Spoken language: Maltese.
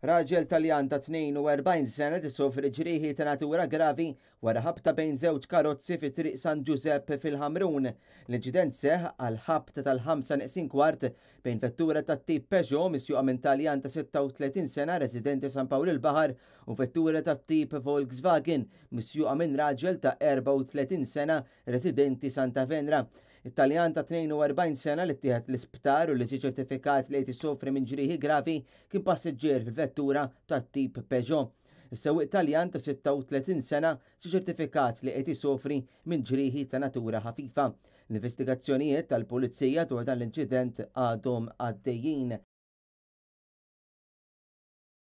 Raġel Taljan ta' 42 sena tisofri ġrieħi ta' natura gravi wara ħabta bejn żewġ karozzi fi triq San Giuseppe fil-Ħamrun. L-inċident seħ għal ħabta tal-5 neqsin kwart bejn vettura ta' tip Peugeot misjuqa minn Taljan ta' 36 sena residenti San Pawl il-Bahar u vettura ta' tip Volkswagen misjuqa minn raġel ta' 34 sena residenti Santa Venra. It-Taljan ta' 42 sena li tieħed l-isptar u li ċertifikat li sofri minn ġrieħi gravi kien passiġġier fil-vettura tat tip Peugeot. Is-sewwieq Taljan ta' 36 sena ġi ċertifikat li qed isofri minn ġrieħi ta' natura ħafifa. L-investigazzjonijiet tal-Pulizija dwar dan l-inċident għadhom għaddejjin.